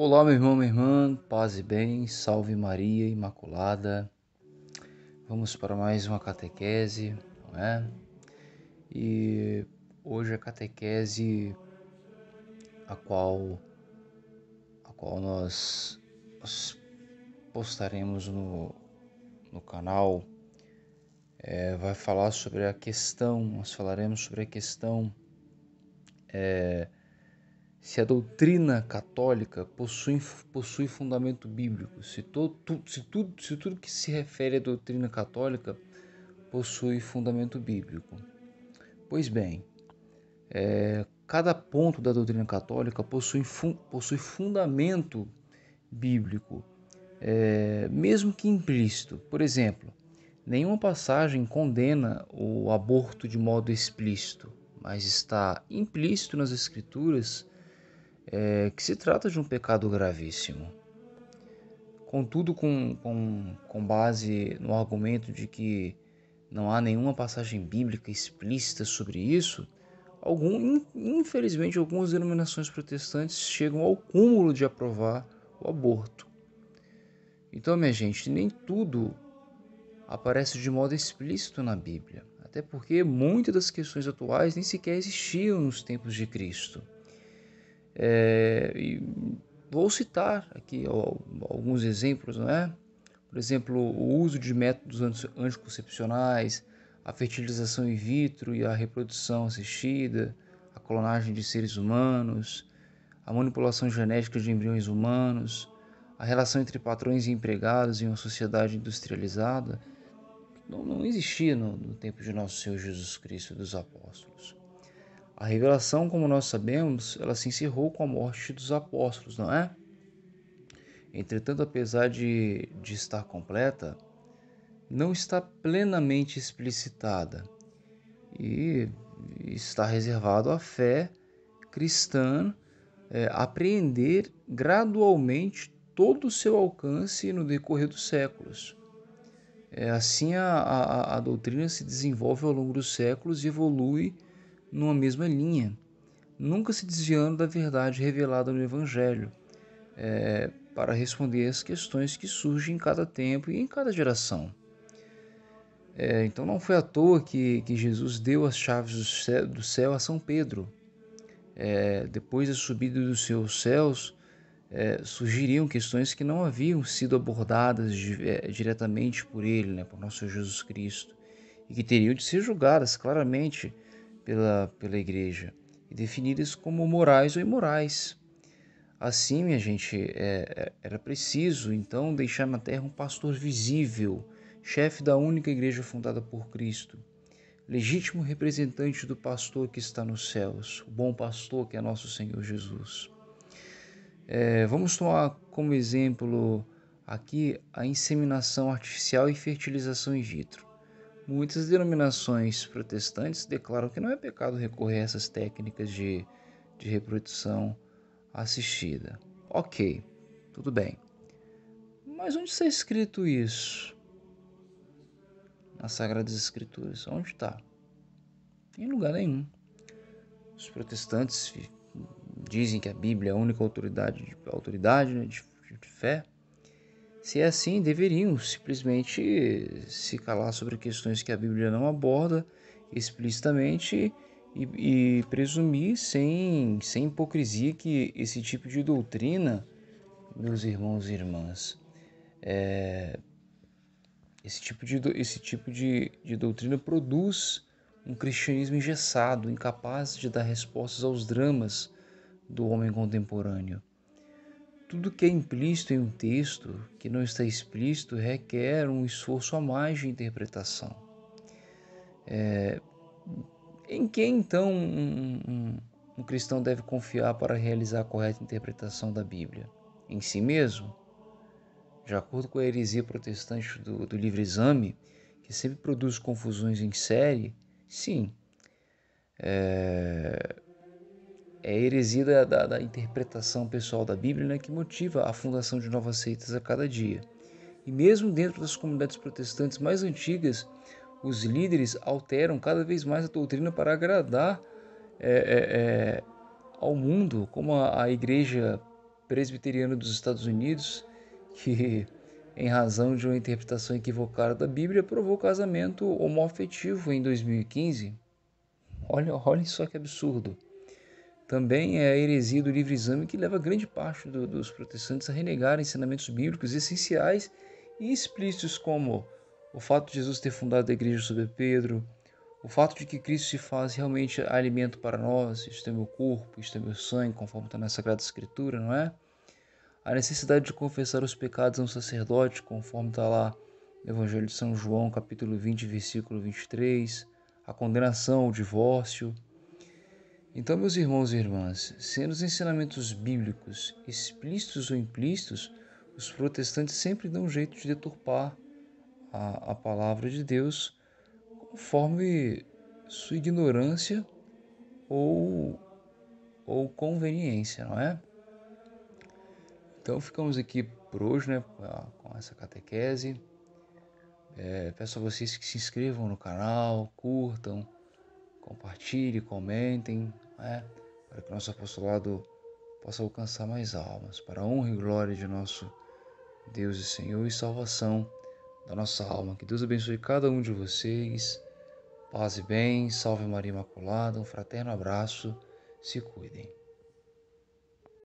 Olá, meu irmão, minha irmã, paz e bem, salve Maria Imaculada. Vamos para mais uma catequese, não é? E hoje a catequese a qual a qual nós, nós postaremos no, no canal é, vai falar sobre a questão, nós falaremos sobre a questão é, se a doutrina católica possui, possui fundamento bíblico, se, to, tu, se, tudo, se tudo que se refere à doutrina católica possui fundamento bíblico. Pois bem, é, cada ponto da doutrina católica possui, fun, possui fundamento bíblico, é, mesmo que implícito. Por exemplo, nenhuma passagem condena o aborto de modo explícito, mas está implícito nas Escrituras é, que se trata de um pecado gravíssimo. Contudo, com, com, com base no argumento de que não há nenhuma passagem bíblica explícita sobre isso, algum, infelizmente algumas denominações protestantes chegam ao cúmulo de aprovar o aborto. Então, minha gente, nem tudo aparece de modo explícito na Bíblia, até porque muitas das questões atuais nem sequer existiam nos tempos de Cristo. É, vou citar aqui ó, alguns exemplos, não é? Por exemplo, o uso de métodos anticoncepcionais, a fertilização in vitro e a reprodução assistida, a clonagem de seres humanos, a manipulação genética de embriões humanos, a relação entre patrões e empregados em uma sociedade industrializada, não, não existia no, no tempo de nosso Senhor Jesus Cristo e dos apóstolos. A revelação, como nós sabemos, ela se encerrou com a morte dos apóstolos, não é? Entretanto, apesar de, de estar completa, não está plenamente explicitada e está reservado à fé cristã é, apreender gradualmente todo o seu alcance no decorrer dos séculos. É, assim, a, a, a doutrina se desenvolve ao longo dos séculos e evolui numa mesma linha, nunca se desviando da verdade revelada no Evangelho, é, para responder às questões que surgem em cada tempo e em cada geração. É, então não foi à toa que, que Jesus deu as chaves do céu, do céu a São Pedro. É, depois da subida dos seus céus, é, surgiriam questões que não haviam sido abordadas é, diretamente por ele, né, por nosso Jesus Cristo, e que teriam de ser julgadas claramente pela, pela igreja e definidas como morais ou imorais. Assim, minha gente, é, é, era preciso então deixar na terra um pastor visível, chefe da única igreja fundada por Cristo, legítimo representante do pastor que está nos céus, o bom pastor que é nosso Senhor Jesus. É, vamos tomar como exemplo aqui a inseminação artificial e fertilização in vitro. Muitas denominações protestantes declaram que não é pecado recorrer a essas técnicas de, de reprodução assistida. Ok, tudo bem. Mas onde está escrito isso? Nas Sagradas Escrituras. Onde está? Em lugar nenhum. Os protestantes dizem que a Bíblia é a única autoridade, autoridade né, de, de fé. Se é assim, deveriam simplesmente se calar sobre questões que a Bíblia não aborda explicitamente e, e presumir sem, sem hipocrisia que esse tipo de doutrina, meus irmãos e irmãs, é, esse tipo, de, esse tipo de, de doutrina produz um cristianismo engessado, incapaz de dar respostas aos dramas do homem contemporâneo. Tudo que é implícito em um texto que não está explícito requer um esforço a mais de interpretação. É, em quem então um, um, um cristão deve confiar para realizar a correta interpretação da Bíblia? Em si mesmo? De acordo com a heresia protestante do, do livre exame, que sempre produz confusões em série, sim. É, é a heresia da, da, da, interpretação pessoal da Bíblia né, que motiva a fundação de novas seitas a cada dia. E mesmo dentro das comunidades protestantes mais antigas, os líderes alteram cada vez mais a doutrina para agradar é, é, é, ao mundo, como a, a Igreja Presbiteriana dos Estados Unidos, que, em razão de uma interpretação equivocada da Bíblia, provou casamento homoafetivo em 2015. Olha, olha só que absurdo também é a heresia do livre exame que leva grande parte do, dos protestantes a renegar ensinamentos bíblicos essenciais e explícitos como o fato de Jesus ter fundado a igreja sobre Pedro, o fato de que Cristo se faz realmente alimento para nós, isto é meu corpo, isto é meu sangue, conforme está na Sagrada Escritura, não é? A necessidade de confessar os pecados a um sacerdote, conforme está lá no Evangelho de São João, capítulo 20, versículo 23, a condenação, o divórcio, então, meus irmãos e irmãs, sendo os ensinamentos bíblicos explícitos ou implícitos, os protestantes sempre dão um jeito de deturpar a, a palavra de Deus conforme sua ignorância ou, ou conveniência, não é? Então ficamos aqui por hoje, né, com essa catequese. É, peço a vocês que se inscrevam no canal, curtam, compartilhem, comentem, né? para que nosso apostolado possa alcançar mais almas, para a honra e glória de nosso Deus e Senhor e salvação da nossa alma. Que Deus abençoe cada um de vocês. Paz e bem, salve Maria Imaculada, um fraterno abraço, se cuidem.